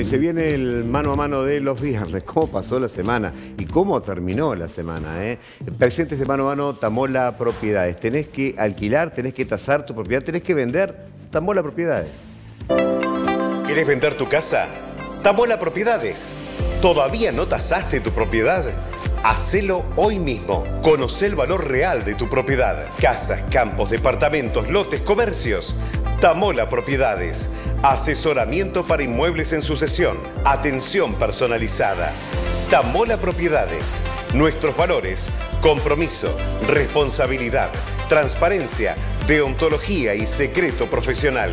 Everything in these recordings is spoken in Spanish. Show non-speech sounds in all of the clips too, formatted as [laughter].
y se viene el mano a mano de los viernes. ¿Cómo pasó la semana? ¿Y cómo terminó la semana? Eh? Presentes de mano a mano Tamola Propiedades. Tenés que alquilar, tenés que tasar tu propiedad, tenés que vender Tamola Propiedades. ¿Querés vender tu casa? Tamola Propiedades. ¿Todavía no tasaste tu propiedad? Hacelo hoy mismo. Conoce el valor real de tu propiedad. Casas, campos, departamentos, lotes, comercios. Tamola Propiedades. Asesoramiento para inmuebles en sucesión. Atención personalizada. Tamola Propiedades. Nuestros valores. Compromiso, responsabilidad, transparencia, deontología y secreto profesional.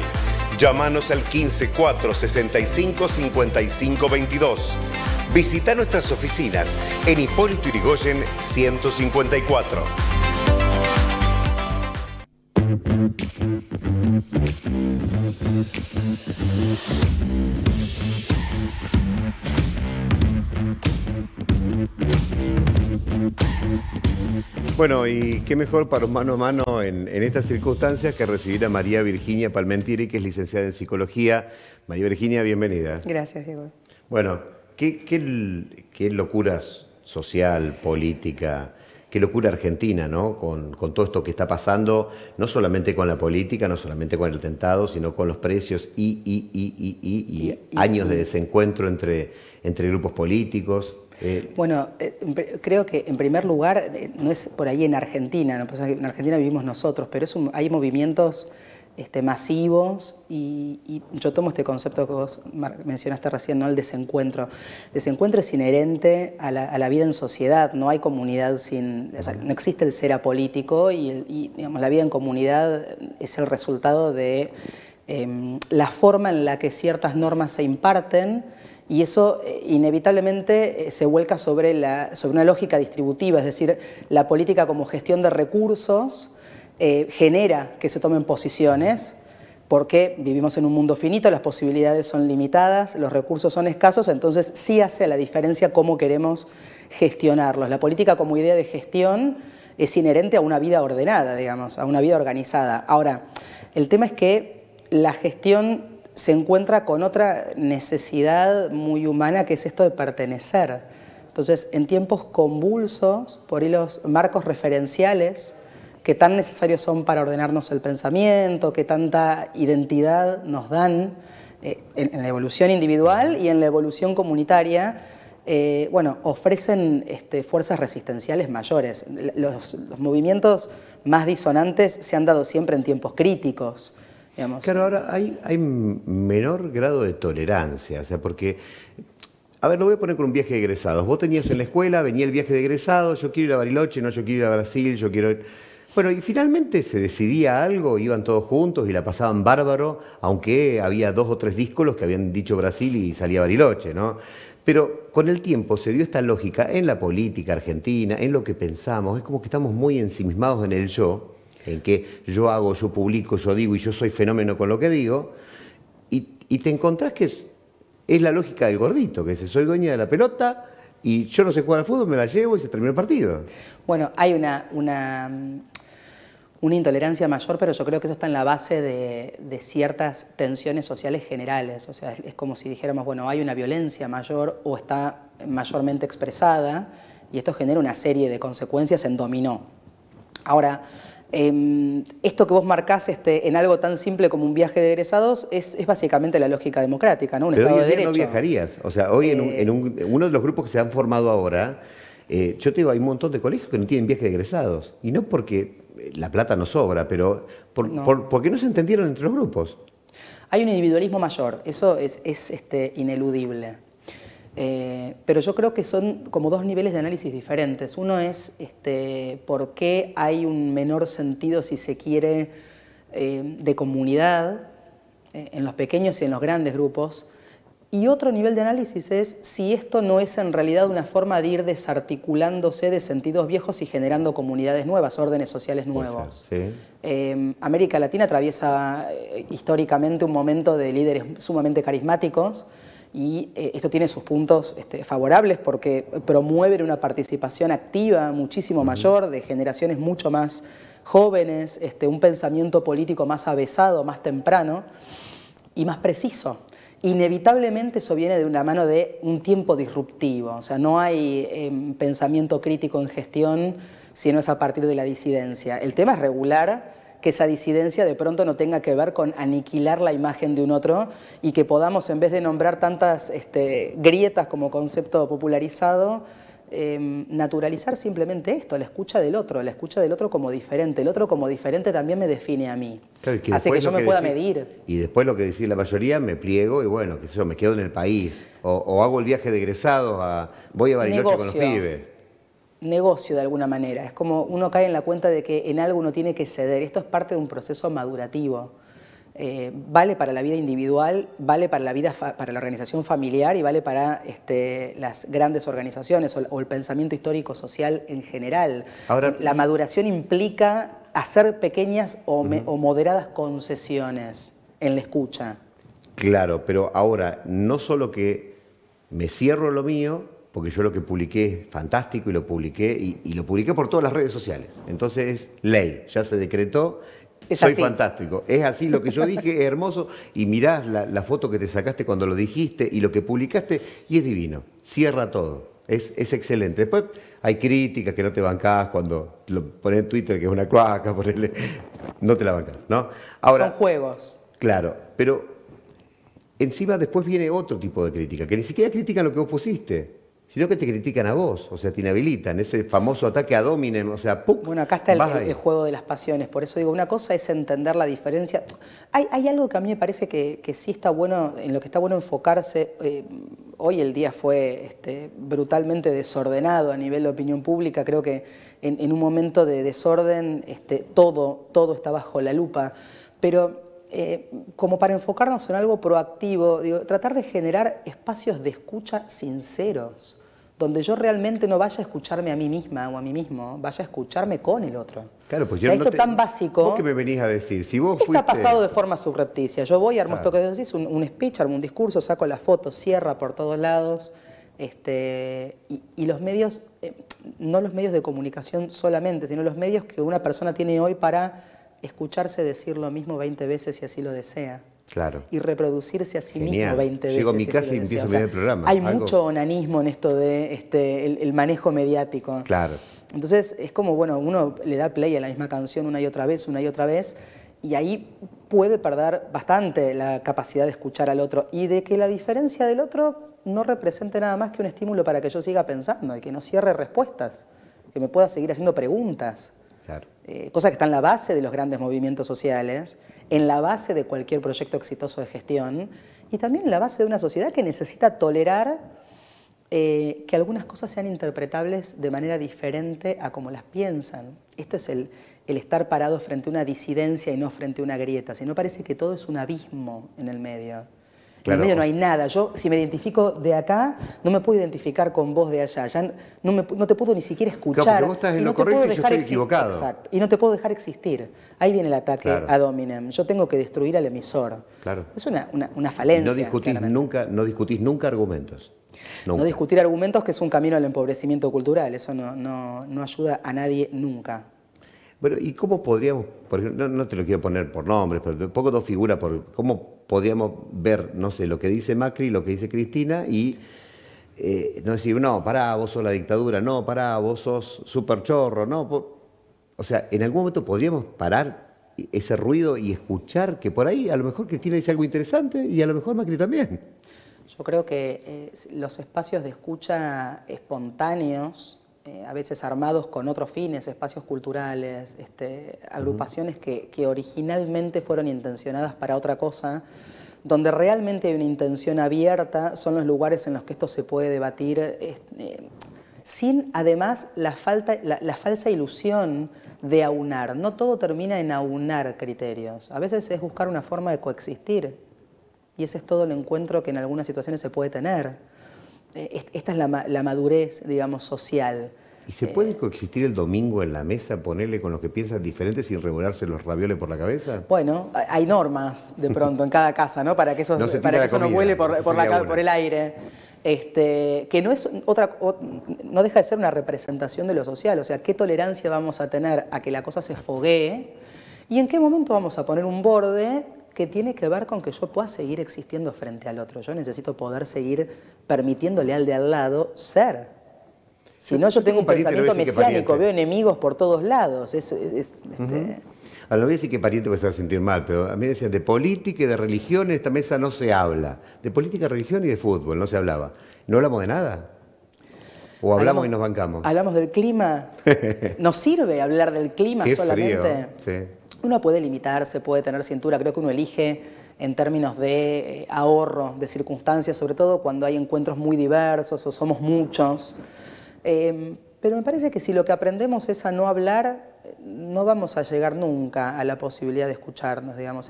Llámanos al 154 65 55 visita nuestras oficinas en Hipólito Irigoyen 154. Bueno, y qué mejor para un mano a mano en, estas circunstancias que recibir a María Virginia Palmentieri, que es licenciada en psicología. María Virginia, bienvenida. Gracias, Diego. Bueno, ¿Qué, qué, locura social, política, qué locura argentina, ¿no? Con, todo esto que está pasando, no solamente con la política, no solamente con el atentado sino con los precios y, años de desencuentro entre, entre grupos políticos. Eh. Bueno, eh, creo que en primer lugar, eh, no es por ahí en Argentina, pues en Argentina vivimos nosotros, pero es hay movimientos este, masivos y, yo tomo este concepto que vos mencionaste recién, ¿no? el desencuentro. Desencuentro es inherente a la, vida en sociedad, no hay comunidad sin, no existe el ser apolítico y, digamos, la vida en comunidad es el resultado de em, la forma en la que ciertas normas se imparten y eso eh, inevitablemente eh, se vuelca sobre, sobre una lógica distributiva, es decir, la política como gestión de recursos eh, genera que se tomen posiciones, porque vivimos en un mundo finito, las posibilidades son limitadas, los recursos son escasos, entonces sí hace la diferencia cómo queremos gestionarlos. La política como idea de gestión es inherente a una vida ordenada, digamos, a una vida organizada. Ahora, el tema es que la gestión se encuentra con otra necesidad muy humana que es esto de pertenecer. Entonces, en tiempos convulsos, por ahí los marcos referenciales, que tan necesarios son para ordenarnos el pensamiento, que tanta identidad nos dan eh, en, la evolución individual y en la evolución comunitaria, eh, bueno, ofrecen este, fuerzas resistenciales mayores. Los, movimientos más disonantes se han dado siempre en tiempos críticos. Claro, ahora hay, hay menor grado de tolerancia, o sea, porque a ver, lo voy a poner con un viaje de egresados. Vos tenías en la escuela, venía el viaje de egresados, yo quiero ir a Bariloche, no, yo quiero ir a Brasil, yo quiero bueno, y finalmente se decidía algo, iban todos juntos y la pasaban bárbaro, aunque había dos o tres discos que habían dicho Brasil y salía Bariloche, ¿no? Pero con el tiempo se dio esta lógica en la política argentina, en lo que pensamos, es como que estamos muy ensimismados en el yo, en que yo hago, yo publico, yo digo y yo soy fenómeno con lo que digo, y, te encontrás que es, la lógica del gordito, que dice, soy dueña de la pelota y yo no sé jugar al fútbol, me la llevo y se terminó el partido. Bueno, hay una una intolerancia mayor, pero yo creo que eso está en la base de, ciertas tensiones sociales generales. O sea, es como si dijéramos, bueno, hay una violencia mayor o está mayormente expresada y esto genera una serie de consecuencias en dominó. Ahora, em, esto que vos marcás este, en algo tan simple como un viaje de egresados es, básicamente la lógica democrática, ¿no? Un Estado hoy de no viajarías. O sea, hoy en, eh, uno de los grupos que se han formado ahora, eh, yo te digo, hay un montón de colegios que no tienen viaje de egresados. Y no porque la plata no sobra, pero por, qué porque no se entendieron entre los grupos. Hay un individualismo mayor, eso es, este, ineludible. Eh, pero yo creo que son como dos niveles de análisis diferentes. Uno es este, por qué hay un menor sentido, si se quiere, eh, de comunidad eh, en los pequeños y en los grandes grupos, y otro nivel de análisis es si esto no es en realidad una forma de ir desarticulándose de sentidos viejos y generando comunidades nuevas, órdenes sociales nuevos. Em, América Latina atraviesa eh, históricamente un momento de líderes sumamente carismáticos y eh, esto tiene sus puntos este, favorables porque promueve una participación activa muchísimo mayor de generaciones mucho más jóvenes, este, un pensamiento político más avesado, más temprano y más preciso inevitablemente eso viene de una mano de un tiempo disruptivo, o sea, no hay em, pensamiento crítico en gestión si no es a partir de la disidencia. El tema es regular que esa disidencia de pronto no tenga que ver con aniquilar la imagen de un otro y que podamos, en vez de nombrar tantas este, grietas como concepto popularizado, Em, naturalizar simplemente esto, la escucha del otro, la escucha del otro como diferente, el otro como diferente también me define a mí. que Hace que yo me pueda medir. Y después lo que decís la mayoría, me pliego y bueno, qué sé yo, me quedo en el país. O, hago el viaje de egresados, a, voy a Bariloche con los pibes negocio de alguna manera. Es como uno cae en la cuenta de que en algo uno tiene que ceder. Esto es parte de un proceso madurativo. Eh, vale para la vida individual, vale para la vida para la organización familiar y vale para este, las grandes organizaciones o, el pensamiento histórico social en general. Ahora, la maduración implica hacer pequeñas o, moderadas concesiones en la escucha. Claro, pero ahora no solo que me cierro lo mío, porque yo lo que publiqué es fantástico y lo publiqué y, y, lo publiqué por todas las redes sociales. Entonces ley, ya se decretó soy fantástico. Es así lo que yo dije, es hermoso. Y mirás la, foto que te sacaste cuando lo dijiste y lo que publicaste, y es divino. Cierra todo. Es, excelente. Después hay críticas que no te bancás cuando lo pones en Twitter, que es una cuaca, [laughs] No te la bancás, ¿no? Ahora, Son juegos. Claro, pero encima después viene otro tipo de crítica, que ni siquiera critican lo que vos pusiste sino que te critican a vos, o sea, te inhabilitan, ese famoso ataque a dominen, o sea, ¡pum! Bueno, acá está el, juego de las pasiones, por eso digo, una cosa es entender la diferencia. Hay, algo que a mí me parece que, sí está bueno, en lo que está bueno enfocarse. Eh, hoy el día fue este, brutalmente desordenado a nivel de opinión pública, creo que en, un momento de desorden este, todo, todo está bajo la lupa, pero eh, como para enfocarnos en algo proactivo, digo, tratar de generar espacios de escucha sinceros, donde yo realmente no vaya a escucharme a mí misma o a mí mismo, vaya a escucharme con el otro. Claro, pues esto es tan básico. ¿Vos qué me venís a decir? Si vos Está pasado de forma subrepticia. Yo voy, armo esto que decís, un, speech, armo un discurso, saco la foto, cierra por todos lados. Este, y, los medios, eh, no los medios de comunicación solamente, sino los medios que una persona tiene hoy para escucharse decir lo mismo 20 veces si así lo desea. Claro. Y reproducirse a sí mismo 20 veces. Llego a mi casa y empiezo a el programa. Hay mucho onanismo en esto de este, manejo mediático. Claro. Entonces es como, bueno, uno le da play a la misma canción una y otra vez, una y otra vez, y ahí puede perder bastante la capacidad de escuchar al otro y de que la diferencia del otro no represente nada más que un estímulo para que yo siga pensando y que no cierre respuestas, que me pueda seguir haciendo preguntas. Eh, cosa que está en la base de los grandes movimientos sociales, en la base de cualquier proyecto exitoso de gestión y también en la base de una sociedad que necesita tolerar eh, que algunas cosas sean interpretables de manera diferente a como las piensan. Esto es el, el estar parado frente a una disidencia y no frente a una grieta, sino parece que todo es un abismo en el medio. Claro. En medio no hay nada. Yo, si me identifico de acá, no me puedo identificar con vos de allá. no, me, no te puedo ni siquiera escuchar. vos estás en y no lo correcto yo estoy equivocado. Exacto. Y no te puedo dejar existir. Ahí viene el ataque a Dominem. Yo tengo que destruir al emisor. Es una, una, falencia. No discutís, nunca, no discutís nunca argumentos. No discutir argumentos que es un camino al empobrecimiento cultural. Eso no, no ayuda a nadie nunca. ¿y cómo podríamos, por ejemplo, no, te lo quiero poner por nombres, pero poco dos figuras, por, ¿cómo podríamos ver, no sé, lo que dice Macri, lo que dice Cristina y eh, no decir, no, pará, vos sos la dictadura, no, pará, vos sos super chorro, no? O sea, en algún momento podríamos parar ese ruido y escuchar que por ahí a lo mejor Cristina dice algo interesante y a lo mejor Macri también. Yo creo que eh, los espacios de escucha espontáneos eh, a veces armados con otros fines, espacios culturales, este, agrupaciones que, originalmente fueron intencionadas para otra cosa, donde realmente hay una intención abierta, son los lugares en los que esto se puede debatir, este, sin además la falsa ilusión de aunar. No todo termina en aunar criterios, a veces es buscar una forma de coexistir, y ese es todo el encuentro que en algunas situaciones se puede tener. Eh, esta es la, madurez, digamos, social. ¿Y se puede eh, coexistir el domingo en la mesa, ponerle con los que piensan diferentes sin regularse los ravioles por la cabeza? Bueno, hay normas de pronto en cada casa, ¿no? Para que eso [laughs] no, por, por, el aire. Este, que no es otra, no deja de ser una representación de lo social. O sea, ¿qué tolerancia vamos a tener a que la cosa se foguee? ¿Y en qué momento vamos a poner un borde que tiene que ver con que yo pueda seguir existiendo frente al otro. Yo necesito poder seguir permitiéndole al de al lado ser. Si no, yo tengo un pensamiento mesiánico, veo enemigos por todos lados. Es, es, este... no ah, voy a decir que pariente pues se va a sentir mal, pero a mí me decían, de política y de religión en esta mesa no se habla. De política, religión y de fútbol no se hablaba. No hablamos de nada. ¿O hablamos, y nos bancamos? Hablamos del clima. [laughs] ¿Nos sirve hablar del clima solamente? sí. Uno puede limitarse, puede tener cintura, creo que uno elige en términos de eh, ahorro, de circunstancias, sobre todo cuando hay encuentros muy diversos o somos muchos. Em, pero me parece que si lo que aprendemos es a no hablar, no vamos a llegar nunca a la posibilidad de escucharnos, digamos.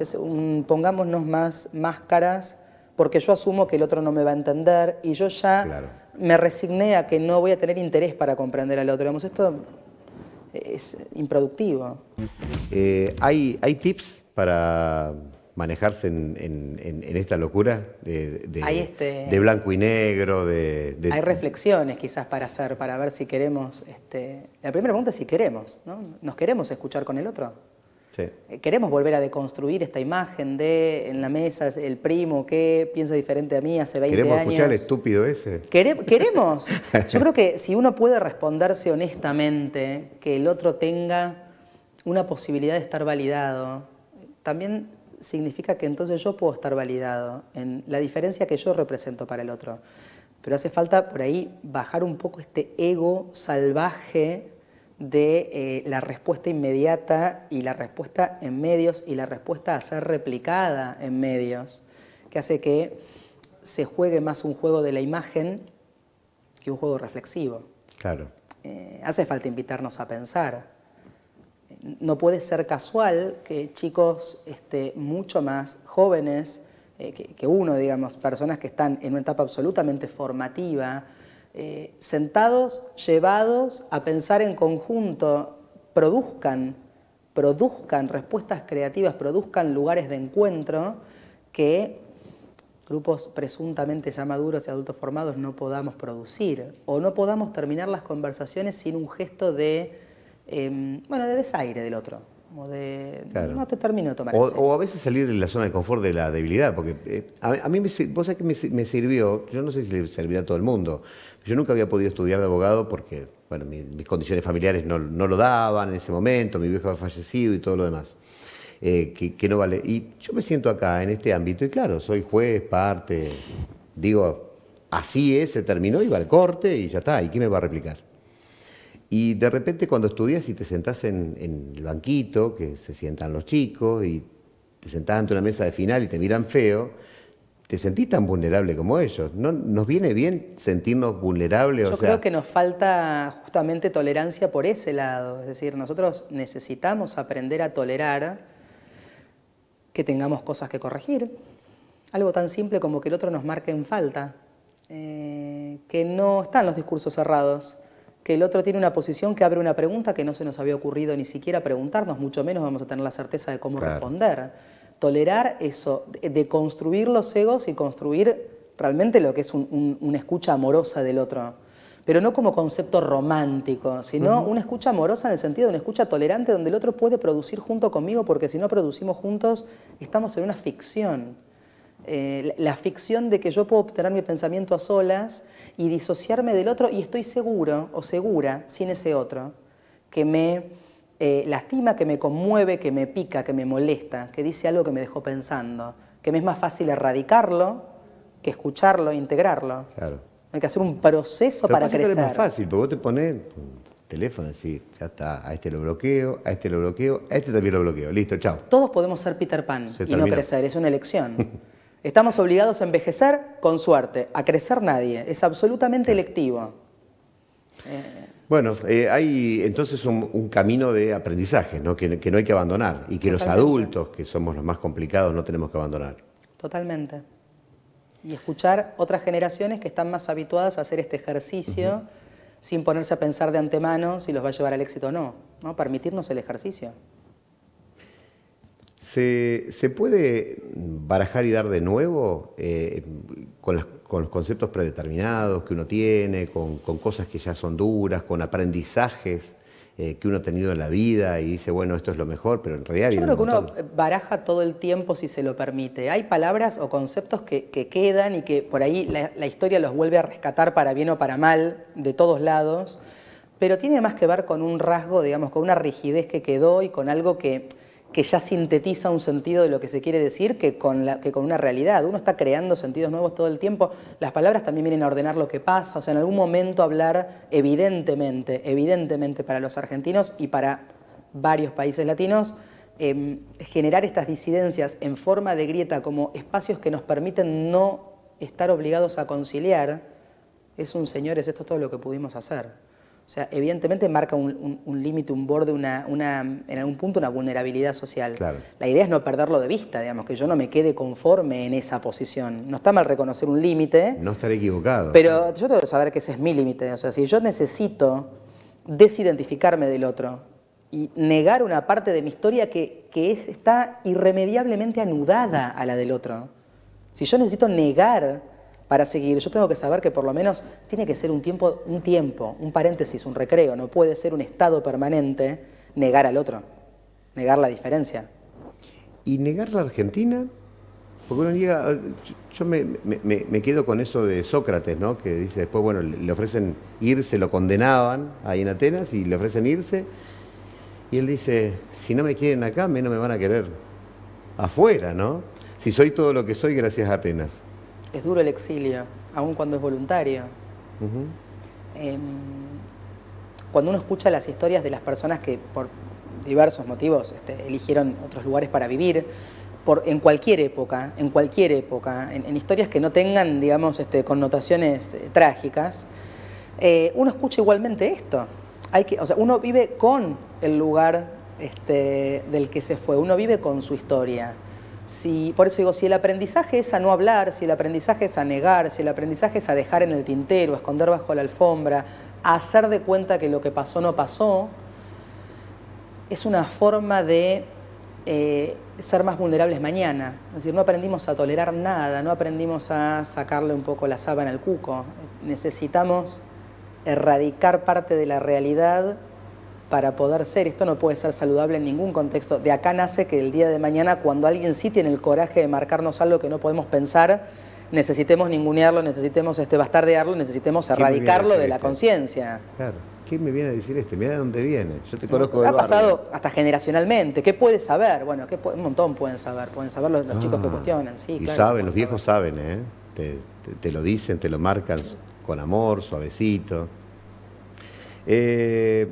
pongámonos más máscaras, porque yo asumo que el otro no me va a entender y yo ya me resigné a que no voy a tener interés para comprender al otro. esto es improductivo. Eh, ¿hay, tips para manejarse en, esta locura de, de, este blanco y negro, de, Hay reflexiones quizás para hacer, para ver si queremos... Este, la primera pregunta es si queremos, ¿no? ¿Nos queremos escuchar con el otro? Eh, queremos volver a deconstruir esta imagen de en la mesa el primo que piensa diferente a mí hace 20 años. ¿Queremos escuchar el estúpido ese? queremos. [laughs] Yo creo que si uno puede responderse honestamente, que el otro tenga una posibilidad de estar validado, también significa que entonces yo puedo estar validado en la diferencia que yo represento para el otro. Pero hace falta por ahí bajar un poco este ego salvaje de eh, la respuesta inmediata y la respuesta en medios y la respuesta a ser replicada en medios, que hace que se juegue más un juego de la imagen que un juego reflexivo. Claro. Eh, hace falta invitarnos a pensar. No puede ser casual que chicos este, mucho más jóvenes eh, que, que, uno, digamos, personas que están en una etapa absolutamente formativa, eh, sentados, llevados a pensar en conjunto, produzcan, respuestas creativas, produzcan lugares de encuentro que grupos presuntamente ya maduros y adultos formados no podamos producir o no podamos terminar las conversaciones sin un gesto de, em, de desaire del otro de te termino O, a veces salir de la zona de confort de la debilidad, porque eh, a, mí me, vos que me, sirvió, yo no sé si le servirá a todo el mundo, yo nunca había podido estudiar de abogado porque bueno, mis condiciones familiares no, lo daban en ese momento, mi viejo había fallecido y todo lo demás. Eh, que, no vale. Y yo me siento acá en este ámbito y claro, soy juez, parte, digo, así es, se terminó, iba al corte y ya está, ¿y quién me va a replicar? Y de repente cuando estudias y te sentás en, el banquito, que se sientan los chicos, y te sentás ante una mesa de final y te miran feo, te sentís tan vulnerable como ellos. ¿No, ¿Nos viene bien sentirnos vulnerables? Yo o creo que nos falta justamente tolerancia por ese lado. Es decir, nosotros necesitamos aprender a tolerar que tengamos cosas que corregir. Algo tan simple como que el otro nos marque en falta. Eh, que no están los discursos cerrados que el otro tiene una posición que abre una pregunta que no se nos había ocurrido ni siquiera preguntarnos, mucho menos vamos a tener la certeza de cómo responder. Tolerar eso, de construir los egos y construir realmente lo que es una escucha amorosa del otro. Pero no como concepto romántico, sino una escucha amorosa en el sentido de una escucha tolerante donde el otro puede producir junto conmigo, porque si no producimos juntos, estamos en una ficción. Eh, la ficción de que yo puedo obtener mi pensamiento a solas y disociarme del otro y estoy seguro o segura sin ese otro que me eh, lastima, que me conmueve, que me pica, que me molesta, que dice algo que me dejó pensando, que me es más fácil erradicarlo que escucharlo e integrarlo. Claro. Hay que hacer un proceso para crecer. Es más fácil, porque vos te pones teléfono y decís, ya está, a este lo bloqueo, a este lo bloqueo, a este también lo bloqueo, listo, chao. Todos podemos ser Peter Pan y no crecer, es una elección. [laughs] Estamos obligados a envejecer con suerte, a crecer nadie. Es absolutamente electivo. Eh. Bueno, eh, hay entonces un, camino de aprendizaje Que, no hay que abandonar y que los adultos, que somos los más complicados, no tenemos que abandonar. Totalmente. Y escuchar otras generaciones que están más habituadas a hacer este ejercicio sin ponerse a pensar de antemano si los va a llevar al éxito o ¿no? Permitirnos el ejercicio. ¿Se, puede barajar y dar de nuevo eh, con, los conceptos predeterminados que uno tiene, con, cosas que ya son duras, con aprendizajes eh, que uno ha tenido en la vida y dice, bueno, esto es lo mejor, pero en realidad... Yo creo que uno baraja todo el tiempo si se lo permite. Hay palabras o conceptos que, quedan y que por ahí la, la historia los vuelve a rescatar para bien o para mal, de todos lados, pero tiene más que ver con un rasgo, digamos, con una rigidez que quedó y con algo que que ya sintetiza un sentido de lo que se quiere decir que con, que con una realidad. Uno está creando sentidos nuevos todo el tiempo. Las palabras también vienen a ordenar lo que pasa. O sea, en algún momento hablar, evidentemente, evidentemente para los argentinos y para varios países latinos, em, generar estas disidencias en forma de grieta como espacios que nos permiten no estar obligados a conciliar, es un señores, esto es todo lo que pudimos hacer. O sea, evidentemente marca un, límite, un borde, una, una, en algún punto una vulnerabilidad social. La idea es no perderlo de vista, digamos, que yo no me quede conforme en esa posición. No está mal reconocer un límite. No estaré equivocado. Pero yo tengo que saber que ese es mi límite. O sea, si yo necesito desidentificarme del otro y negar una parte de mi historia que, está irremediablemente anudada a la del otro. Si yo necesito negar para seguir, yo tengo que saber que por lo menos tiene que ser un tiempo, un tiempo, un paréntesis, un recreo, no puede ser un estado permanente negar al otro, negar la diferencia. ¿Y negar la Argentina? Porque uno llega, ah, yo me, quedo con eso de Sócrates, ¿no? Que dice después, bueno, le ofrecen irse, lo condenaban ahí en Atenas y le ofrecen irse. Y él dice, si no me quieren acá, menos me van a querer afuera, ¿no? Si soy todo lo que soy gracias a Atenas es duro el exilio, aun cuando es voluntario. Em, cuando uno escucha las historias de las personas que por diversos motivos este, eligieron otros lugares para vivir, en cualquier época, en cualquier época, en, historias que no tengan, digamos, este, connotaciones eh, trágicas, eh, uno escucha igualmente esto. Hay que, o sea, uno vive con el lugar este, del que se fue, uno vive con su historia. Si, por eso digo, si el aprendizaje es a no hablar, si el aprendizaje es a negar, si el aprendizaje es a dejar en el tintero, a esconder bajo la alfombra, a hacer de cuenta que lo que pasó no pasó, es una forma de eh, ser más vulnerables mañana. Es decir, no aprendimos a tolerar nada, no aprendimos a sacarle un poco la en al cuco. Necesitamos erradicar parte de la realidad para poder ser. Esto no puede ser saludable en ningún contexto. De acá nace que el día de mañana, cuando alguien sí tiene el coraje de marcarnos algo que no podemos pensar, necesitemos ningunearlo, necesitemos este, bastardearlo, necesitemos erradicarlo de la conciencia. Claro. ¿Quién me viene a decir este? Mira de dónde viene. Yo te conozco de Ha pasado hasta generacionalmente. ¿Qué puede saber? Bueno, un montón pueden saber. Pueden saber los, chicos que ah. cuestionan, sí. Y saben, los viejos saben, ¿eh? Te, lo dicen, te lo marcan con amor, suavecito. Eh,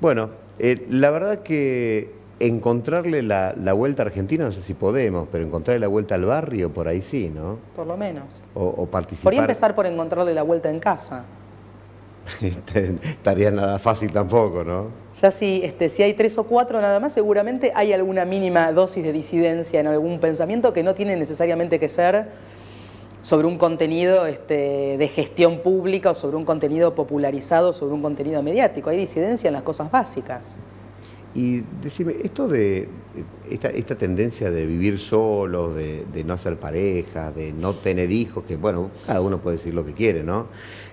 bueno, eh, la verdad que encontrarle la, vuelta a Argentina, no sé si podemos, pero encontrarle la vuelta al barrio, por ahí sí, ¿no? Por lo menos. O, participar. Podría empezar por encontrarle la vuelta en casa. [laughs] Estaría nada fácil tampoco, ¿no? Ya sí, este, si hay tres o cuatro nada más, seguramente hay alguna mínima dosis de disidencia en algún pensamiento que no tiene necesariamente que ser sobre un contenido este, de gestión pública o sobre un contenido popularizado, sobre un contenido mediático. Hay disidencia en las cosas básicas. Y decime, esto de esta, esta tendencia de vivir solo, de, no hacer pareja, de no tener hijos, que bueno, cada uno puede decir lo que quiere, ¿no?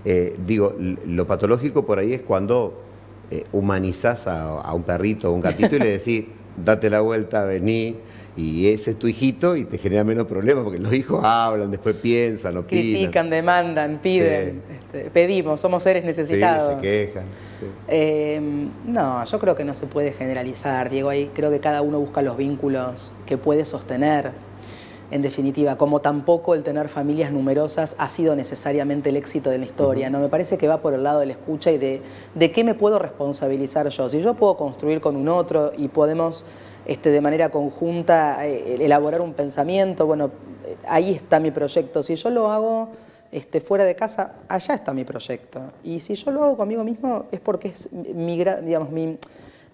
Eh, digo, lo patológico por ahí es cuando eh, humanizás a, a, un perrito o un gatito y le decís, date la vuelta, vení, y ese es tu hijito y te genera menos problemas porque los hijos hablan, después piensan, opinan. Critican, demandan, piden, este, pedimos, somos seres necesitados. Sí, se quejan. Eh, no, yo creo que no se puede generalizar, Diego, ahí creo que cada uno busca los vínculos que puede sostener en definitiva, como tampoco el tener familias numerosas ha sido necesariamente el éxito de la historia. ¿no? Me parece que va por el lado de la escucha y de, qué me puedo responsabilizar yo. Si yo puedo construir con un otro y podemos este, de manera conjunta eh, elaborar un pensamiento, bueno, ahí está mi proyecto. Si yo lo hago este, fuera de casa, allá está mi proyecto. Y si yo lo hago conmigo mismo es porque es mi, digamos,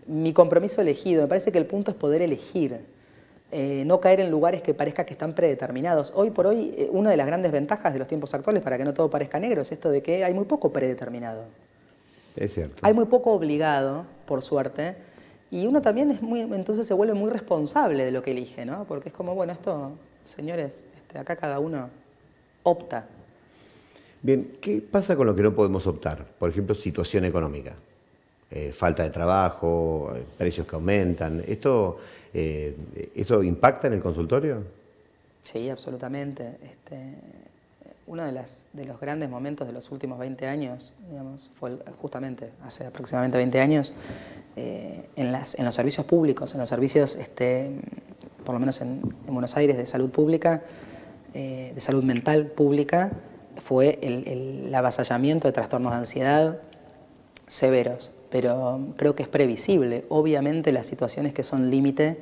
mi compromiso elegido. Me parece que el punto es poder elegir. Eh, no caer en lugares que parezca que están predeterminados. Hoy por hoy, eh, una de las grandes ventajas de los tiempos actuales, para que no todo parezca negro, es esto de que hay muy poco predeterminado. Es cierto. Hay muy poco obligado, por suerte, y uno también es muy, entonces se vuelve muy responsable de lo que elige, ¿no? Porque es como, bueno, esto, señores, este, acá cada uno opta. Bien, ¿qué pasa con lo que no podemos optar? Por ejemplo, situación económica, eh, falta de trabajo, precios que aumentan. ¿Esto eh, ¿Eso impacta en el consultorio? Sí, absolutamente. Este, uno de, los grandes momentos de los últimos 20 años, digamos, fue justamente hace aproximadamente 20 años, eh, en, los servicios públicos, en los servicios, este, por lo menos en, Buenos Aires, de salud pública, eh, de salud mental pública, fue el avasallamiento de trastornos de ansiedad severos pero creo que es previsible. Obviamente las situaciones que son límite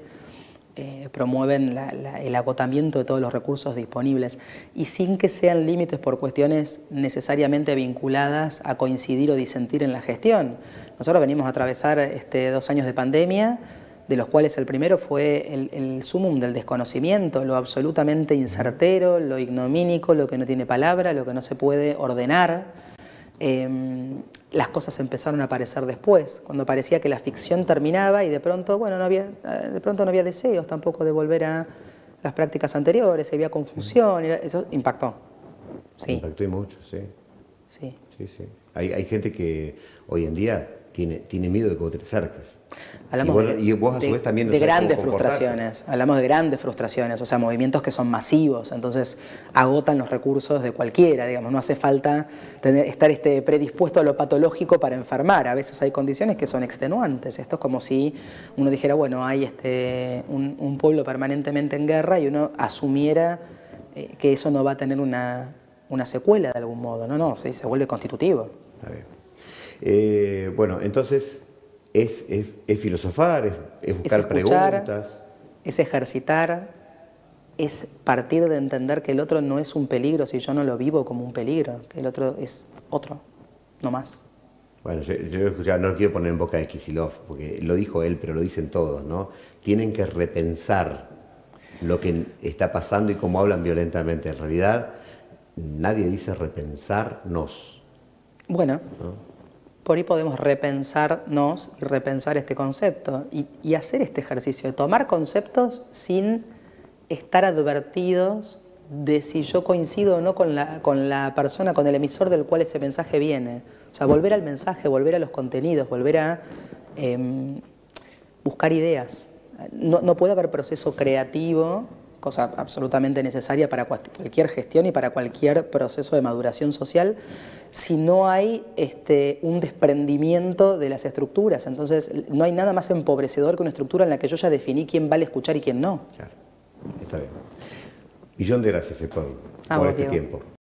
eh, promueven el agotamiento de todos los recursos disponibles y sin que sean límites por cuestiones necesariamente vinculadas a coincidir o disentir en la gestión. Nosotros venimos a atravesar este, dos años de pandemia, de los cuales el primero fue el, el sumum del desconocimiento, lo absolutamente incertero, lo ignomínico, lo que no tiene palabra, lo que no se puede ordenar Em, las cosas empezaron a aparecer después, cuando parecía que la ficción terminaba y de pronto, bueno, no había, eh, de pronto no había deseos tampoco de volver a las prácticas anteriores, había confusión, eso impactó. Impactó y mucho, sí. Sí. Sí, sí. Hay, hay gente que hoy en día tiene, miedo de cotizar. Hablamos y de, a su vez también de grandes frustraciones, hablamos de grandes frustraciones, o sea, movimientos que son masivos, entonces agotan los recursos de cualquiera, digamos, no hace falta estar este, predispuesto a lo patológico para enfermar, a veces hay condiciones que son extenuantes, esto es como si uno dijera, bueno, hay este, un, pueblo permanentemente en guerra y uno asumiera eh, que eso no va a tener una, secuela de algún modo, no, no, sí, se vuelve constitutivo. Está bien. Eh, bueno, entonces es, filosofar, es, buscar preguntas. Es ejercitar, es partir de entender que el otro no es un peligro si yo no lo vivo como un peligro, que el otro es otro, no más. Bueno, yo, no lo quiero poner en boca de Kisilov, porque lo dijo él, pero lo dicen todos, ¿no? Tienen que repensar lo que está pasando y cómo hablan violentamente. En realidad, nadie dice repensarnos. Bueno por ahí podemos repensarnos y repensar este concepto y, hacer este ejercicio de tomar conceptos sin estar advertidos de si yo coincido o no con la, con la persona, con el emisor del cual ese mensaje viene. O sea, volver al mensaje, volver a los contenidos, volver a em, buscar ideas. No, no puede haber proceso creativo cosa absolutamente necesaria para cualquier gestión y para cualquier proceso de maduración social, si no hay este, un desprendimiento de las estructuras. Entonces, no hay nada más empobrecedor que una estructura en la que yo ya definí quién vale escuchar y quién no. Claro, está bien. Millón de gracias, ah, por este tiempo.